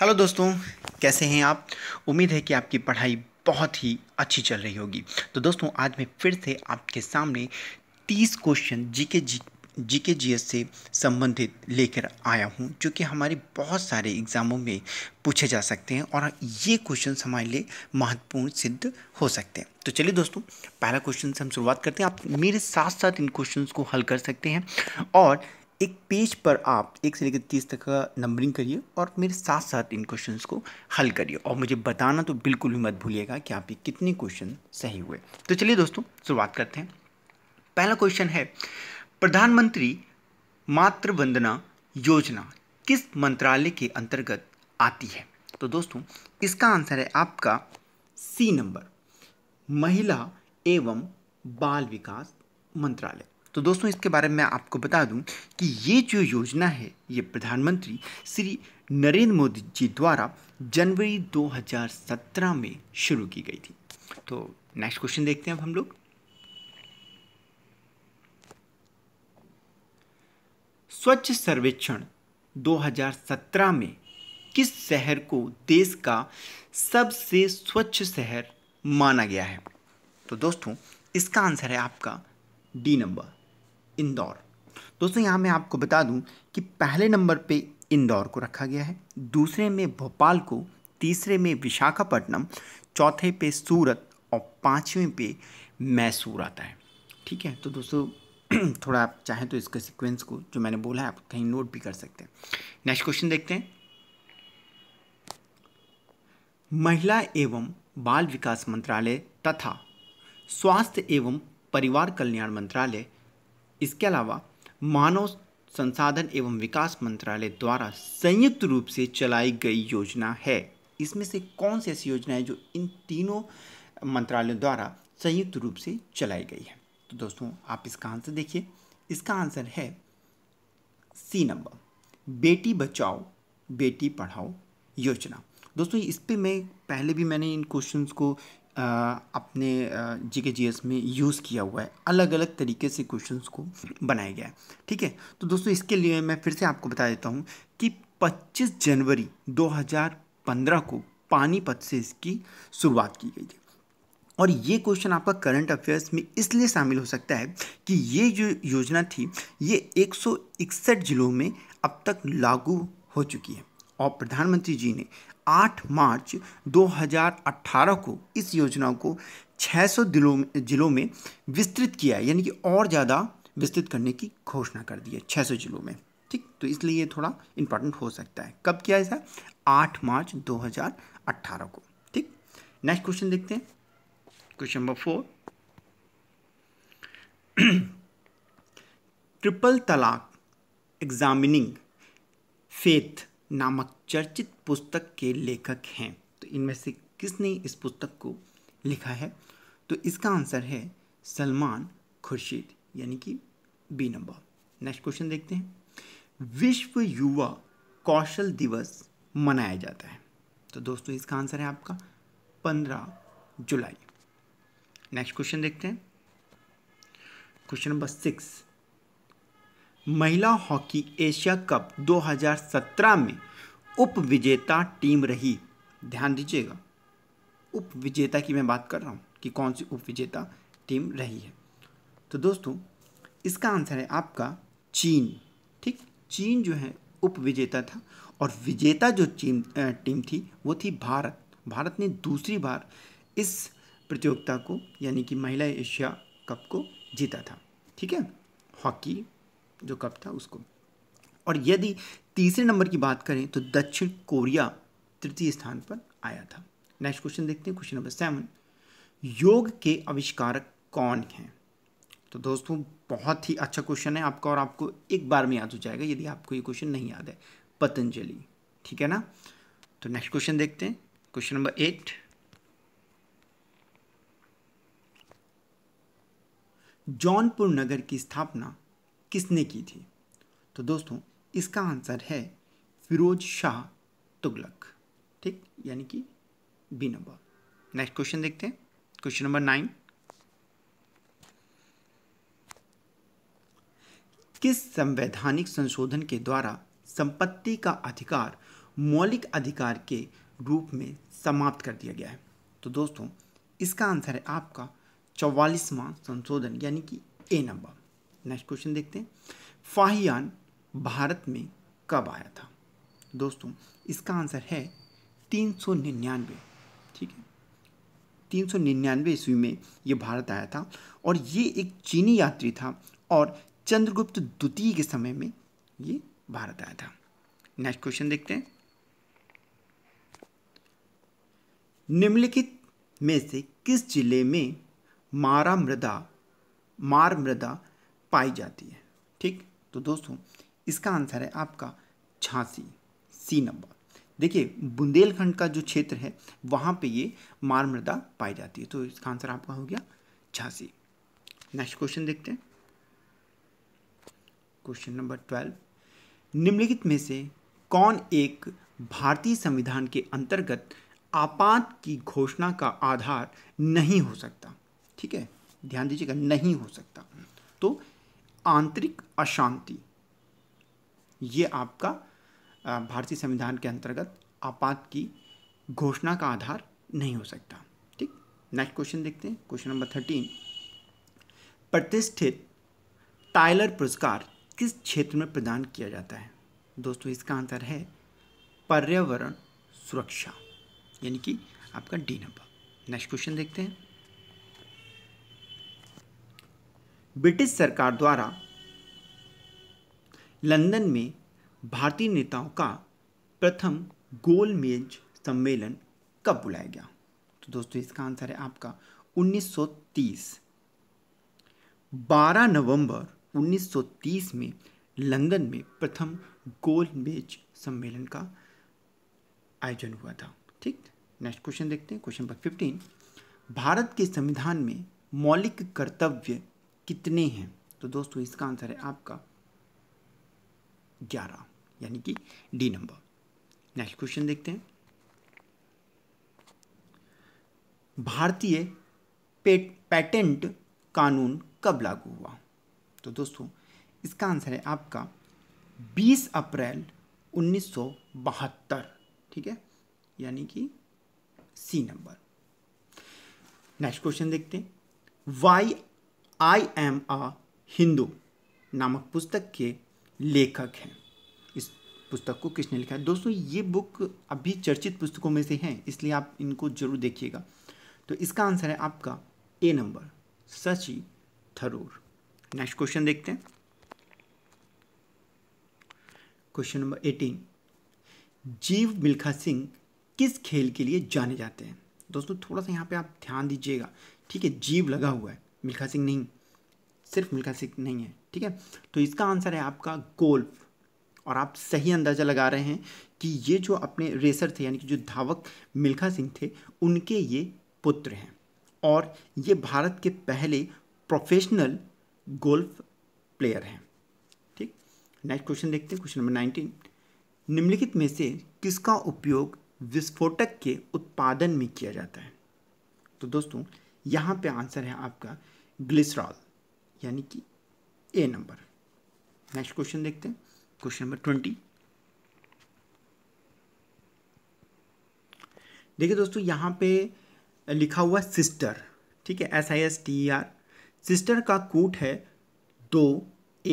hello दोस्तों कैसे हैं आप उम्मीद है कि आपकी पढ़ाई बहुत ही अच्छी चल रही होगी तो दोस्तों आज मैं फिर से आपके सामने तीस क्वेश्चन जी के जी जी के जी एस से संबंधित लेकर आया हूं जो कि हमारे बहुत सारे एग्ज़ामों में पूछे जा सकते हैं और ये क्वेश्चन हमारे लिए महत्वपूर्ण सिद्ध हो सकते हैं तो चलिए दोस्तों पहला क्वेश्चन से हम शुरुआत करते हैं आप मेरे साथ साथ इन क्वेश्चन को हल कर सकते हैं और एक पेज पर आप एक से लेकर तीस तक का नंबरिंग करिए और मेरे साथ साथ इन क्वेश्चन को हल करिए और मुझे बताना तो बिल्कुल भी मत भूलिएगा कि आपके कितने क्वेश्चन सही हुए तो चलिए दोस्तों शुरुआत करते हैं पहला क्वेश्चन है प्रधानमंत्री मातृवंदना योजना किस मंत्रालय के अंतर्गत आती है तो दोस्तों इसका आंसर है आपका सी नंबर महिला एवं बाल विकास मंत्रालय तो दोस्तों इसके बारे में आपको बता दूं कि ये जो योजना है ये प्रधानमंत्री श्री नरेंद्र मोदी जी द्वारा जनवरी 2017 में शुरू की गई थी तो नेक्स्ट क्वेश्चन देखते हैं अब हम लोग स्वच्छ सर्वेक्षण 2017 में किस शहर को देश का सबसे स्वच्छ शहर माना गया है तो दोस्तों इसका आंसर है आपका डी नंबर इंदौर दोस्तों यहाँ मैं आपको बता दूं कि पहले नंबर पर इंदौर को रखा गया है दूसरे में भोपाल को तीसरे में विशाखापट्टनम चौथे पे सूरत और पाँचवें पे मैसूर आता है ठीक है तो दोस्तों थोड़ा आप चाहें तो इसके सीक्वेंस को जो मैंने बोला है आप कहीं नोट भी कर सकते हैं नेक्स्ट क्वेश्चन देखते हैं महिला एवं बाल विकास मंत्रालय तथा स्वास्थ्य एवं परिवार कल्याण मंत्रालय इसके अलावा मानव संसाधन एवं विकास मंत्रालय द्वारा संयुक्त रूप से चलाई गई योजना है इसमें से कौन सी ऐसी योजना है जो इन तीनों मंत्रालयों द्वारा संयुक्त रूप से चलाई गई है तो दोस्तों आप इसका आंसर देखिए इसका आंसर है सी नंबर बेटी बचाओ बेटी पढ़ाओ योजना दोस्तों इस पर मैं पहले भी मैंने इन क्वेश्चंस को अपने जी के जी एस में यूज़ किया हुआ है अलग अलग तरीके से क्वेश्चंस को बनाया गया है ठीक है तो दोस्तों इसके लिए मैं फिर से आपको बता देता हूँ कि 25 जनवरी 2015 को पानीपत से इसकी शुरुआत की गई थी और ये क्वेश्चन आपका करंट अफेयर्स में इसलिए शामिल हो सकता है कि ये जो योजना थी ये एक जिलों में अब तक लागू हो चुकी है और प्रधानमंत्री जी ने 8 मार्च 2018 को इस योजना को 600 दिलों जिलों में विस्तृत किया है यानी कि और ज़्यादा विस्तृत करने की घोषणा कर दी है छः जिलों में ठीक तो इसलिए ये थोड़ा इंपॉर्टेंट हो सकता है कब किया ऐसा आठ मार्च 2018 को ठीक नेक्स्ट क्वेश्चन देखते हैं क्वेश्चन नंबर फोर ट्रिपल तलाक एग्जामिनिंग फेथ नामक चर्चित पुस्तक के लेखक हैं तो इनमें से किसने इस पुस्तक को लिखा है तो इसका आंसर है सलमान खुर्शीद यानी कि बी नंबर नेक्स्ट क्वेश्चन देखते हैं विश्व युवा कौशल दिवस मनाया जाता है तो दोस्तों इसका आंसर है आपका पंद्रह जुलाई नेक्स्ट क्वेश्चन देखते हैं क्वेश्चन नंबर सिक्स महिला हॉकी एशिया कप 2017 में उप विजेता टीम रही ध्यान दीजिएगा उप विजेता की मैं बात कर रहा हूँ कि कौन सी उप विजेता टीम रही है तो दोस्तों इसका आंसर है आपका चीन ठीक चीन जो है उप विजेता था और विजेता जो चीन टीम थी वो थी भारत भारत ने दूसरी बार इस प्रतियोगिता को यानी कि महिला एशिया कप को जीता था ठीक है हॉकी जो कप था उसको और यदि तीसरे नंबर की बात करें तो दक्षिण कोरिया तृतीय स्थान पर आया था नेक्स्ट क्वेश्चन देखते हैं क्वेश्चन नंबर सेवन योग के आविष्कारक कौन हैं तो दोस्तों बहुत ही अच्छा क्वेश्चन है आपका और आपको एक बार में याद हो जाएगा यदि आपको ये क्वेश्चन नहीं याद है पतंजलि ठीक है ना तो नेक्स्ट क्वेश्चन देखते हैं क्वेश्चन नंबर एट जौनपुर नगर की स्थापना किसने की थी तो दोस्तों इसका आंसर है फिरोज शाह तुगलक ठीक यानी कि बी नंबर नेक्स्ट क्वेश्चन देखते हैं क्वेश्चन नंबर नाइन किस संवैधानिक संशोधन के द्वारा संपत्ति का अधिकार मौलिक अधिकार के रूप में समाप्त कर दिया गया है तो दोस्तों इसका आंसर है आपका चौवालीसवां संशोधन यानी कि ए नंबर नेक्स्ट क्वेश्चन देखते हैं फाहियान भारत में कब आया था दोस्तों इसका आंसर है तीन सौ निन्यानवे ठीक है तीन सौ निन्यानवे ईस्वी में ये भारत आया था और ये एक चीनी यात्री था और चंद्रगुप्त द्वितीय के समय में ये भारत आया था नेक्स्ट क्वेश्चन देखते हैं निम्नलिखित में से किस जिले में मारा मृदा मार मृदा पाई जाती है ठीक तो दोस्तों इसका आंसर है आपका झांसी सी नंबर देखिए बुंदेलखंड का जो क्षेत्र है वहाँ पे ये मार मृदा पाई जाती है तो इसका आंसर आपका हो गया झांसी नेक्स्ट क्वेश्चन देखते हैं क्वेश्चन नंबर ट्वेल्व निम्नलिखित में से कौन एक भारतीय संविधान के अंतर्गत आपात की घोषणा का आधार नहीं हो सकता ठीक है ध्यान दीजिएगा नहीं हो सकता तो आंतरिक अशांति ये आपका भारतीय संविधान के अंतर्गत आपात की घोषणा का आधार नहीं हो सकता ठीक नेक्स्ट क्वेश्चन देखते हैं क्वेश्चन नंबर थर्टीन प्रतिष्ठित टाइलर पुरस्कार किस क्षेत्र में प्रदान किया जाता है दोस्तों इसका आंसर है पर्यावरण सुरक्षा यानी कि आपका डी नंबर नेक्स्ट क्वेश्चन देखते हैं ब्रिटिश सरकार द्वारा लंदन में भारतीय नेताओं का प्रथम गोलमेज सम्मेलन कब बुलाया गया तो दोस्तों इसका आंसर है आपका 1930 12 नवंबर 1930 में लंदन में प्रथम गोलमेज सम्मेलन का आयोजन हुआ था ठीक नेक्स्ट क्वेश्चन देखते हैं क्वेश्चन नंबर फिफ्टीन भारत के संविधान में मौलिक कर्तव्य कितने हैं तो दोस्तों इसका आंसर है आपका ग्यारह यानी कि डी नंबर नेक्स्ट क्वेश्चन देखते हैं भारतीय पेट, पेटेंट कानून कब लागू हुआ तो दोस्तों इसका आंसर है आपका 20 अप्रैल 1972 ठीक है यानी कि सी नंबर नेक्स्ट क्वेश्चन देखते हैं why I am a Hindu नामक पुस्तक के लेखक हैं इस पुस्तक को किसने लिखा है दोस्तों ये बुक अभी चर्चित पुस्तकों में से हैं इसलिए आप इनको जरूर देखिएगा तो इसका आंसर है आपका A number Shashi Tharoor next question देखते हैं क्वेश्चन नंबर एटीन जीव मिल्खा सिंह किस खेल के लिए जाने जाते हैं दोस्तों थोड़ा सा यहाँ पे आप ध्यान दीजिएगा ठीक है जीव लगा हुआ है मिल्खा सिंह नहीं सिर्फ मिल्खा सिंह नहीं है ठीक है तो इसका आंसर है आपका गोल्फ और आप सही अंदाज़ा लगा रहे हैं कि ये जो अपने रेसर थे यानी कि जो धावक मिल्खा सिंह थे उनके ये पुत्र हैं और ये भारत के पहले प्रोफेशनल गोल्फ प्लेयर हैं ठीक नेक्स्ट क्वेश्चन देखते हैं क्वेश्चन नंबर नाइनटीन निम्नलिखित में से किसका उपयोग विस्फोटक के उत्पादन में किया जाता है तो दोस्तों यहाँ पे आंसर है आपका ग्लिसरॉल यानी कि ए नंबर नेक्स्ट क्वेश्चन देखते हैं क्वेश्चन नंबर ट्वेंटी देखिए दोस्तों यहाँ पे लिखा हुआ सिस्टर ठीक है S I S T R sister का कूट है दो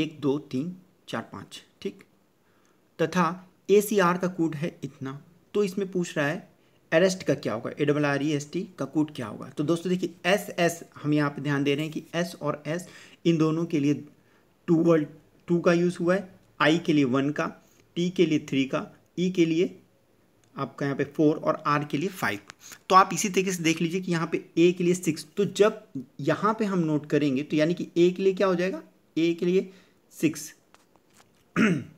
एक दो तीन चार पाँच ठीक तथा ए सी आर का कूट है इतना तो इसमें पूछ रहा है अरेस्ट का क्या होगा A double R E S T का कूट क्या होगा तो दोस्तों देखिए एस एस हम यहाँ पे ध्यान दे रहे हैं कि एस और एस इन दोनों के लिए टू वर्ल्ड टू का यूज़ हुआ है आई के लिए वन का टी के लिए थ्री का ई e के लिए आपका यहाँ पे फोर और आर के लिए फाइव तो आप इसी तरीके से देख लीजिए कि यहाँ पे ए के लिए सिक्स तो जब यहाँ पे हम नोट करेंगे तो यानी कि ए के लिए क्या हो जाएगा ए के लिए सिक्स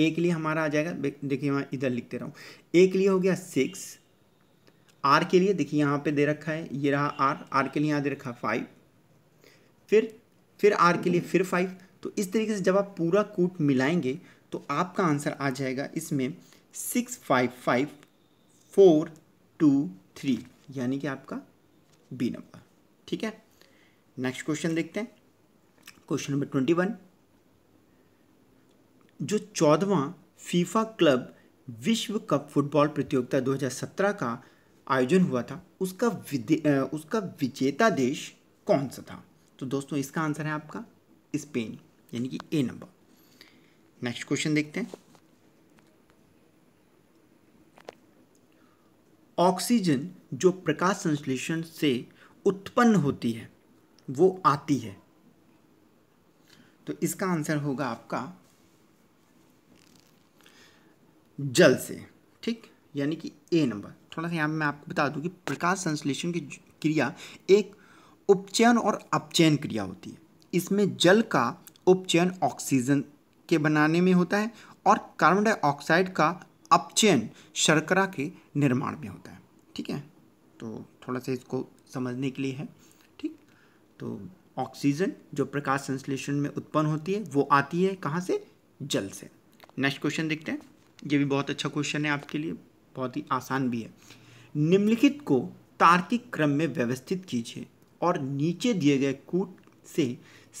ए के लिए हमारा आ जाएगा देखिए मैं इधर लिखते रहा हूँ ए के लिए हो गया सिक्स आर के लिए देखिए यहाँ पे दे रखा है ये रहा आर आर के लिए यहाँ दे रखा फाइव फिर फिर आर के लिए फिर फाइव तो इस तरीके से जब आप पूरा कूट मिलाएंगे तो आपका आंसर आ जाएगा इसमें six five five four two three यानी कि आपका बी नंबर ठीक है नेक्स्ट क्वेश्चन देखते हैं क्वेश्चन नंबर ट्वेंटी वन जो चौदवा फीफा क्लब विश्व कप फुटबॉल प्रतियोगिता 2017 का आयोजन हुआ था उसका उसका विजेता देश कौन सा था तो दोस्तों इसका आंसर है आपका स्पेन यानी कि ए नंबर नेक्स्ट क्वेश्चन देखते हैं ऑक्सीजन जो प्रकाश संश्लेषण से उत्पन्न होती है वो आती है तो इसका आंसर होगा आपका जल से ठीक यानी कि ए नंबर थोड़ा सा यहाँ मैं आपको बता दूँ कि प्रकाश संश्लेषण की क्रिया एक उपचयन और अपचयन क्रिया होती है इसमें जल का उपचयन ऑक्सीजन के बनाने में होता है और कार्बन डाइऑक्साइड का अपचयन शर्करा के निर्माण में होता है ठीक है तो थोड़ा सा इसको समझने के लिए है ठीक तो ऑक्सीजन जो प्रकाश संश्लेषण में उत्पन्न होती है वो आती है कहाँ से जल से नेक्स्ट क्वेश्चन देखते हैं ये भी बहुत अच्छा क्वेश्चन है आपके लिए बहुत ही आसान भी है निम्नलिखित को तार्किक क्रम में व्यवस्थित कीजिए और नीचे दिए गए कूट से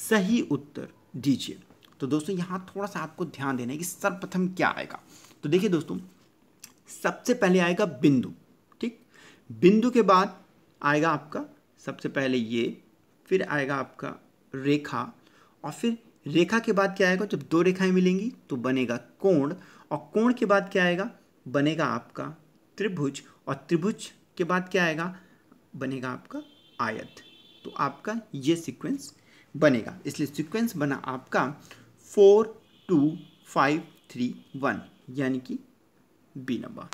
सही उत्तर दीजिए तो दोस्तों यहाँ थोड़ा सा आपको ध्यान देना है कि सर्वप्रथम क्या आएगा तो देखिए दोस्तों सबसे पहले आएगा बिंदु ठीक बिंदु के बाद आएगा आपका सबसे पहले ये फिर आएगा आपका रेखा और फिर रेखा के बाद क्या आएगा जब दो रेखाएं मिलेंगी तो बनेगा कोण और कोण के बाद क्या आएगा बनेगा आपका त्रिभुज और त्रिभुज के बाद क्या आएगा बनेगा आपका आयत तो आपका ये सीक्वेंस बनेगा इसलिए सीक्वेंस बना आपका four two five three one यानी कि बी नंबर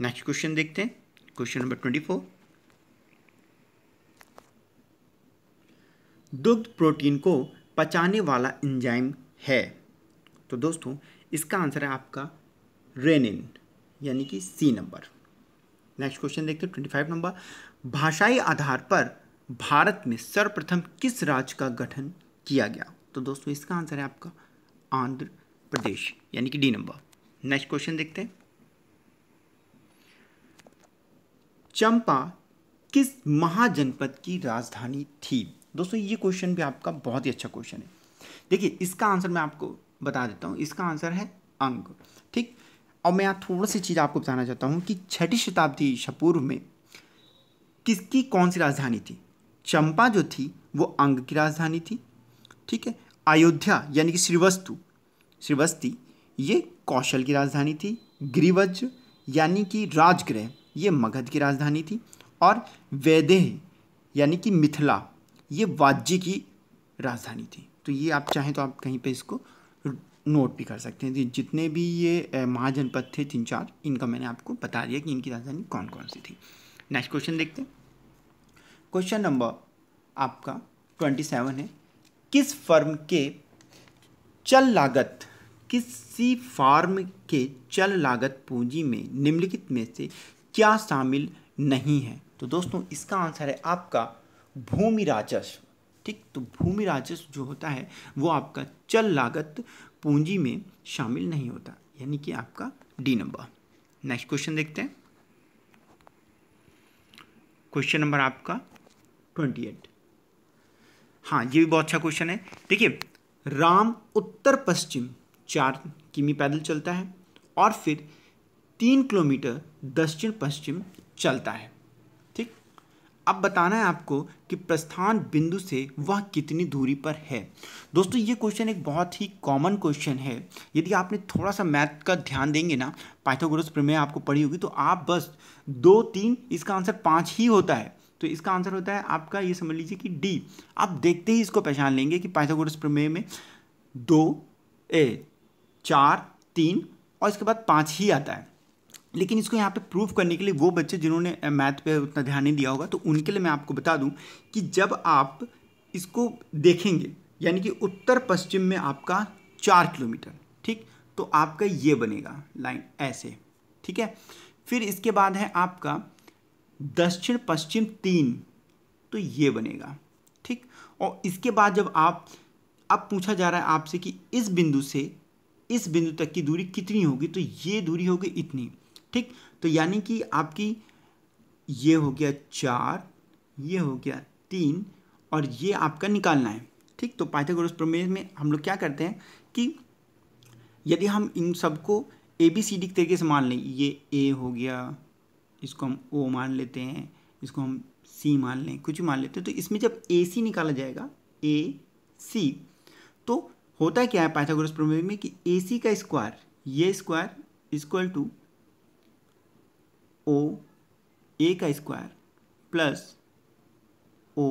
नेक्स्ट क्वेश्चन देखते हैं क्वेश्चन नंबर ट्वेंटी फोर दुग्ध प्रोटीन को पचाने वाला इंजाइम है तो दोस्तों इसका आंसर है आपका रेनिन यानी कि सी नंबर नेक्स्ट क्वेश्चन देखते हैं ट्वेंटी फाइव नंबर भाषाई आधार पर भारत में सर्वप्रथम किस राज्य का गठन किया गया तो दोस्तों इसका आंसर है आपका आंध्र प्रदेश यानी कि डी नंबर नेक्स्ट क्वेश्चन देखते हैं चंपा किस महाजनपद की राजधानी थी दोस्तों ये क्वेश्चन भी आपका बहुत ही अच्छा क्वेश्चन है देखिए इसका आंसर मैं आपको बता देता हूँ इसका आंसर है अंग ठीक और मैं यहाँ थोड़ा सी चीज़ आपको बताना चाहता हूँ कि छठी शताब्दी शपूर्व में किसकी कौन सी राजधानी थी चंपा जो थी वो अंग की राजधानी थी ठीक है अयोध्या यानी कि श्रीवस्तु श्रीवस्ती ये कौशल की राजधानी थी ग्रीवज यानी कि राजगृह ये मगध की राजधानी थी और वैदेह यानी कि मिथिला ये वाज्य की राजधानी थी तो ये आप चाहें तो आप कहीं पे इसको नोट भी कर सकते हैं जितने भी ये महाजनपद थे तीन चार इनका मैंने आपको बता दिया कि इनकी राजधानी कौन कौन सी थी नेक्स्ट क्वेश्चन देखते हैं क्वेश्चन नंबर आपका ट्वेंटी सेवन है किस फर्म के चल लागत किसी फार्म के चल लागत पूंजी में निम्नलिखित में से क्या शामिल नहीं है तो दोस्तों इसका आंसर है आपका भूमि राजस्व ठीक तो भूमि राजस्व जो होता है वो आपका चल लागत पूंजी में शामिल नहीं होता यानी कि आपका डी नंबर नेक्स्ट क्वेश्चन देखते हैं क्वेश्चन नंबर आपका ट्वेंटी एट हाँ ये भी बहुत अच्छा क्वेश्चन है देखिए राम उत्तर पश्चिम चार किमी पैदल चलता है और फिर तीन किलोमीटर दक्षिण पश्चिम चलता है अब बताना है आपको कि प्रस्थान बिंदु से वह कितनी दूरी पर है दोस्तों ये क्वेश्चन एक बहुत ही कॉमन क्वेश्चन है यदि आपने थोड़ा सा मैथ का ध्यान देंगे ना पाइथागोरस प्रमेय आपको पढ़ी होगी तो आप बस दो तीन इसका आंसर पाँच ही होता है तो इसका आंसर होता है आपका ये समझ लीजिए कि डी आप देखते ही इसको पहचान लेंगे कि पाइथागोरस प्रमेय में दो ए चार तीन और इसके बाद पाँच ही आता है लेकिन इसको यहाँ पे प्रूफ करने के लिए वो बच्चे जिन्होंने मैथ पे उतना ध्यान नहीं दिया होगा तो उनके लिए मैं आपको बता दूँ कि जब आप इसको देखेंगे यानी कि उत्तर पश्चिम में आपका चार किलोमीटर ठीक तो आपका ये बनेगा लाइन ऐसे ठीक है फिर इसके बाद है आपका दक्षिण पश्चिम तीन तो ये बनेगा ठीक और इसके बाद जब आप अब पूछा जा रहा है आपसे कि इस बिंदु से इस बिंदु तक की दूरी कितनी होगी तो ये दूरी होगी इतनी ठीक तो यानी कि आपकी ये हो गया चार ये हो गया तीन और ये आपका निकालना है ठीक तो पाइथागोरस प्रमेय में हम लोग क्या करते हैं कि यदि हम इन सबको ए बी सी डी तरीके से मान लें ये ए हो गया इसको हम ओ मान लेते हैं इसको हम सी मान लें कुछ मान लेते हैं तो इसमें जब ए सी निकाला जाएगा ए सी तो होता क्या है पाइथागोरस प्रमेय में कि ए सी का स्क्वायर ये square equal to O A का स्क्वायर प्लस ओ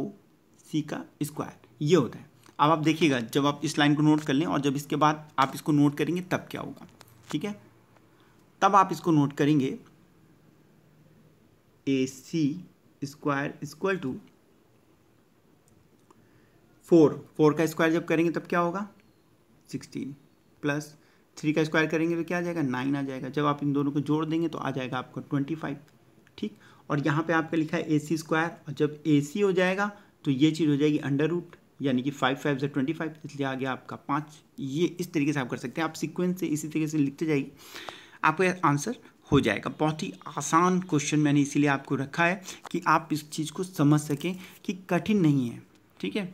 सी का स्क्वायर ये होता है अब आप देखिएगा जब आप इस लाइन को नोट कर लें और जब इसके बाद आप इसको नोट करेंगे तब क्या होगा ठीक है तब आप इसको नोट करेंगे A C square equal to four four का स्क्वायर जब करेंगे तब क्या होगा सिक्सटीन प्लस थ्री का स्क्वायर करेंगे तो क्या आ जाएगा नाइन आ जाएगा जब आप इन दोनों को जोड़ देंगे तो आ जाएगा आपका ट्वेंटी फाइव ठीक और यहाँ पे आपका लिखा है ए सी स्क्वायर और जब ए सी हो जाएगा तो ये चीज़ हो जाएगी अंडर रूट यानी कि फाइव फाइव से ट्वेंटी फाइव इसलिए आ गया आपका पाँच ये इस तरीके से आप कर सकते हैं आप सिक्वेंस से इसी तरीके से लिखते जाइए आपका आंसर हो जाएगा बहुत ही आसान क्वेश्चन मैंने इसीलिए आपको रखा है कि आप इस चीज़ को समझ सकें कि कठिन नहीं है ठीक है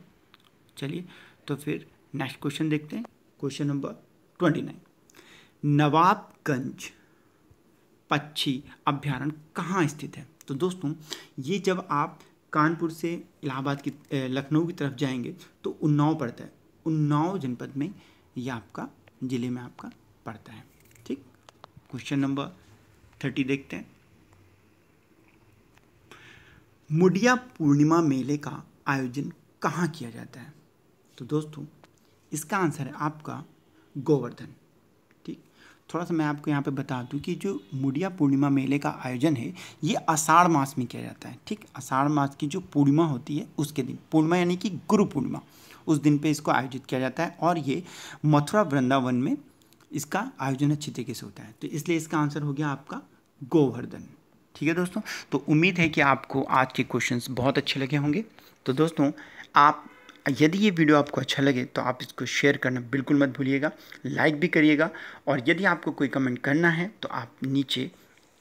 चलिए तो फिर नेक्स्ट क्वेश्चन देखते हैं question number twenty nine Nawabganj पक्षी अभ्यारण्य कहाँ स्थित है तो दोस्तों ये जब आप कानपुर से इलाहाबाद की लखनऊ की तरफ जाएंगे तो उन्नाव पड़ता है उन्नाव जनपद में ये आपका ज़िले में आपका पड़ता है ठीक क्वेश्चन नंबर थर्टी देखते हैं मुडिया पूर्णिमा मेले का आयोजन कहाँ किया जाता है तो दोस्तों इसका आंसर है आपका गोवर्धन थोड़ा सा मैं आपको यहाँ पे बता दूँ कि जो मुड़िया पूर्णिमा मेले का आयोजन है ये आषाढ़ मास में किया जाता है ठीक आषाढ़ मास की जो पूर्णिमा होती है उसके दिन पूर्णिमा यानी कि गुरु पूर्णिमा उस दिन पे इसको आयोजित किया जाता है और ये मथुरा वृंदावन में इसका आयोजन अच्छी तरीके से होता है तो इसलिए इसका आंसर हो गया आपका गोवर्धन ठीक है दोस्तों तो उम्मीद है कि आपको आज के क्वेश्चन बहुत अच्छे लगे होंगे तो दोस्तों आप यदि ये वीडियो आपको अच्छा लगे तो आप इसको शेयर करना बिल्कुल मत भूलिएगा लाइक भी करिएगा और यदि आपको कोई कमेंट करना है तो आप नीचे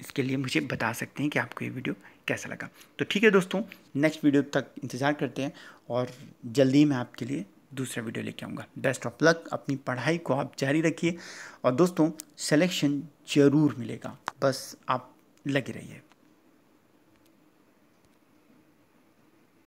इसके लिए मुझे बता सकते हैं कि आपको ये वीडियो कैसा लगा तो ठीक है दोस्तों नेक्स्ट वीडियो तक इंतज़ार करते हैं और जल्दी ही मैं आपके लिए दूसरा वीडियो लेके आऊँगा बेस्ट ऑफ लक अपनी पढ़ाई को आप जारी रखिए और दोस्तों सेलेक्शन ज़रूर मिलेगा बस आप लगे रहिए